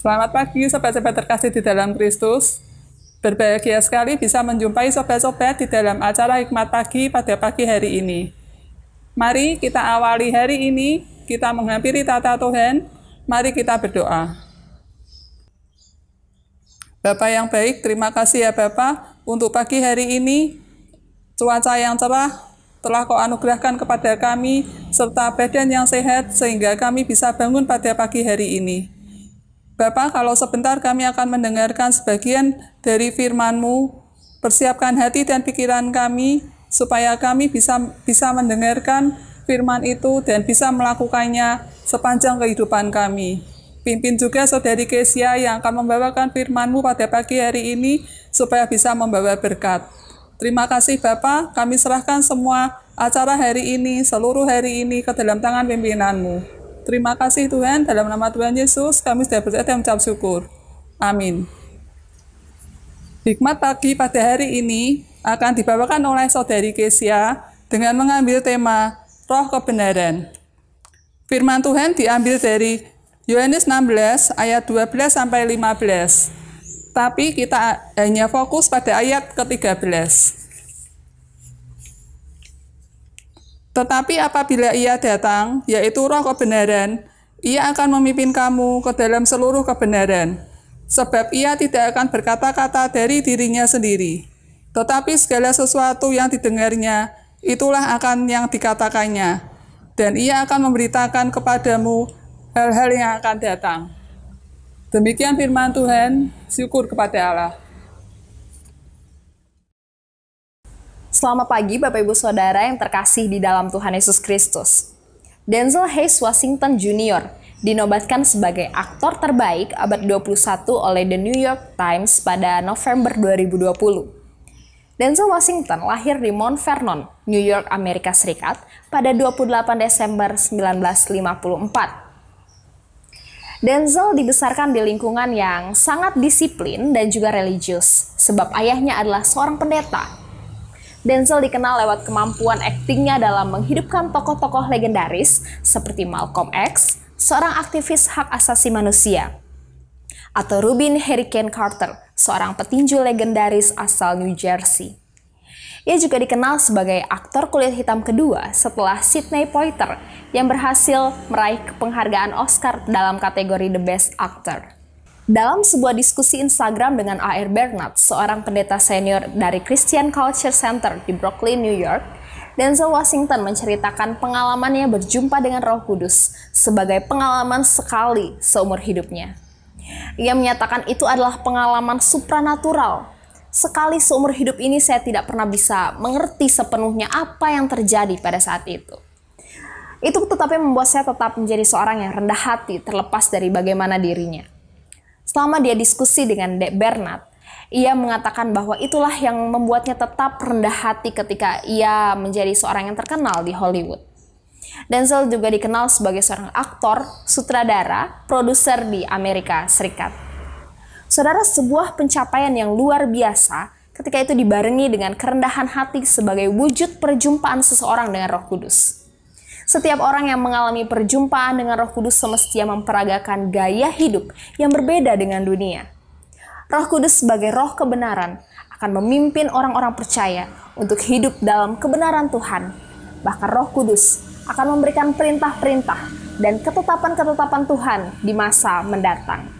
Selamat pagi sobat-sobat terkasih di dalam Kristus. Berbahagia sekali bisa menjumpai sobat-sobat di dalam acara Hikmat Pagi pada pagi hari ini. Mari kita awali hari ini, kita menghampiri tata Tuhan, mari kita berdoa. Bapak yang baik, terima kasih ya Bapak untuk pagi hari ini, cuaca yang cerah, telah kau anugerahkan kepada kami, serta badan yang sehat, sehingga kami bisa bangun pada pagi hari ini. Bapak, kalau sebentar kami akan mendengarkan sebagian dari firman-Mu, persiapkan hati dan pikiran kami, supaya kami bisa bisa mendengarkan firman itu dan bisa melakukannya sepanjang kehidupan kami. Pimpin juga Saudari Kesia yang akan membawakan firman-Mu pada pagi hari ini, supaya bisa membawa berkat. Terima kasih Bapak, kami serahkan semua acara hari ini, seluruh hari ini ke dalam tangan pimpinanmu. Terima kasih Tuhan, dalam nama Tuhan Yesus kami sudah berdoa dan mencap syukur. Amin. Hikmat pagi pada hari ini akan dibawakan oleh Saudari Kesia dengan mengambil tema Roh Kebenaran. Firman Tuhan diambil dari Yohanes 16 ayat 12 sampai 15 tetapi kita hanya fokus pada ayat ke-13. Tetapi apabila ia datang, yaitu roh kebenaran, ia akan memimpin kamu ke dalam seluruh kebenaran, sebab ia tidak akan berkata-kata dari dirinya sendiri, tetapi segala sesuatu yang didengarnya, itulah akan yang dikatakannya, dan ia akan memberitakan kepadamu hal-hal yang akan datang. Demikian firman Tuhan, syukur kepada Allah. Selamat pagi Bapak Ibu Saudara yang terkasih di dalam Tuhan Yesus Kristus. Denzel Hayes Washington Jr. dinobatkan sebagai aktor terbaik abad 21 oleh The New York Times pada November 2020. Denzel Washington lahir di Mount Vernon, New York, Amerika Serikat pada 28 Desember 1954. Denzel dibesarkan di lingkungan yang sangat disiplin dan juga religius, sebab ayahnya adalah seorang pendeta. Denzel dikenal lewat kemampuan aktingnya dalam menghidupkan tokoh-tokoh legendaris seperti Malcolm X, seorang aktivis hak asasi manusia, atau Rubin Hurricane Carter, seorang petinju legendaris asal New Jersey. Ia juga dikenal sebagai aktor kulit hitam kedua setelah Sidney Poitier yang berhasil meraih penghargaan Oscar dalam kategori The Best Actor. Dalam sebuah diskusi Instagram dengan A.R. Bernard, seorang pendeta senior dari Christian Culture Center di Brooklyn, New York, Denzel Washington menceritakan pengalamannya berjumpa dengan Roh Kudus sebagai pengalaman sekali seumur hidupnya. Ia menyatakan itu adalah pengalaman supranatural sekali seumur hidup ini saya tidak pernah bisa mengerti sepenuhnya apa yang terjadi pada saat itu. Itu tetapi membuat saya tetap menjadi seorang yang rendah hati terlepas dari bagaimana dirinya. Selama dia diskusi dengan Dek Bernard, ia mengatakan bahwa itulah yang membuatnya tetap rendah hati ketika ia menjadi seorang yang terkenal di Hollywood. Denzel juga dikenal sebagai seorang aktor, sutradara, produser di Amerika Serikat. Saudara, sebuah pencapaian yang luar biasa ketika itu dibarengi dengan kerendahan hati sebagai wujud perjumpaan seseorang dengan Roh Kudus. Setiap orang yang mengalami perjumpaan dengan Roh Kudus semestinya memperagakan gaya hidup yang berbeda dengan dunia. Roh Kudus sebagai roh kebenaran akan memimpin orang-orang percaya untuk hidup dalam kebenaran Tuhan. Bahkan Roh Kudus akan memberikan perintah-perintah dan ketetapan-ketetapan Tuhan di masa mendatang.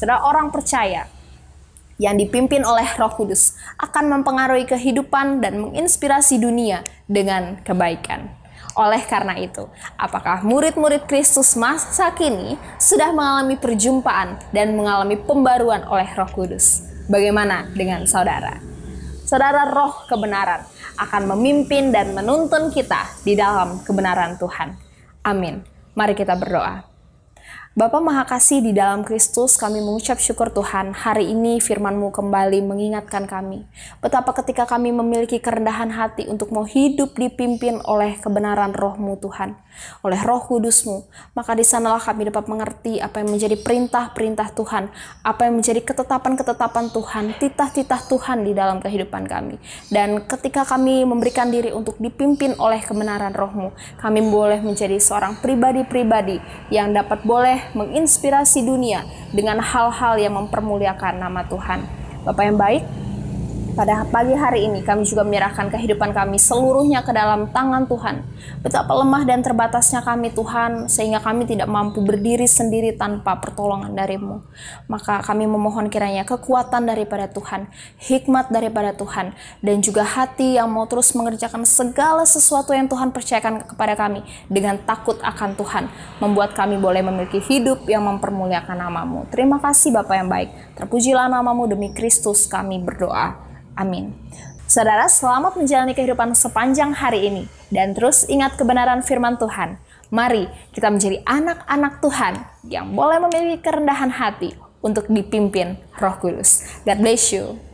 Saudara, orang percaya yang dipimpin oleh Roh Kudus akan mempengaruhi kehidupan dan menginspirasi dunia dengan kebaikan. Oleh karena itu, apakah murid-murid Kristus masa kini sudah mengalami perjumpaan dan mengalami pembaruan oleh Roh Kudus? Bagaimana dengan saudara? Saudara, roh kebenaran akan memimpin dan menuntun kita di dalam kebenaran Tuhan. Amin. Mari kita berdoa. Bapa Maha Kasih di dalam Kristus, kami mengucap syukur Tuhan, hari ini firman-Mu kembali mengingatkan kami. Betapa ketika kami memiliki kerendahan hati untuk mau hidup dipimpin oleh kebenaran rohmu Tuhan, oleh roh kudusmu, maka di sanalah kami dapat mengerti apa yang menjadi perintah-perintah Tuhan, apa yang menjadi ketetapan-ketetapan Tuhan, titah-titah Tuhan di dalam kehidupan kami. Dan ketika kami memberikan diri untuk dipimpin oleh kebenaran rohmu, kami boleh menjadi seorang pribadi-pribadi yang dapat boleh boleh menginspirasi dunia dengan hal-hal yang mempermuliakan nama Tuhan. Bapak yang baik, pada pagi hari ini kami juga menyerahkan kehidupan kami seluruhnya ke dalam tangan Tuhan. Betapa lemah dan terbatasnya kami Tuhan, sehingga kami tidak mampu berdiri sendiri tanpa pertolongan darimu. Maka kami memohon kiranya kekuatan daripada Tuhan, hikmat daripada Tuhan, dan juga hati yang mau terus mengerjakan segala sesuatu yang Tuhan percayakan kepada kami dengan takut akan Tuhan, membuat kami boleh memiliki hidup yang mempermuliakan namamu. Terima kasih Bapak yang baik, terpujilah namamu demi Kristus kami berdoa. Amin. Saudara, selamat menjalani kehidupan sepanjang hari ini dan terus ingat kebenaran firman Tuhan. Mari kita menjadi anak-anak Tuhan yang boleh memiliki kerendahan hati untuk dipimpin Roh Kudus. God bless you.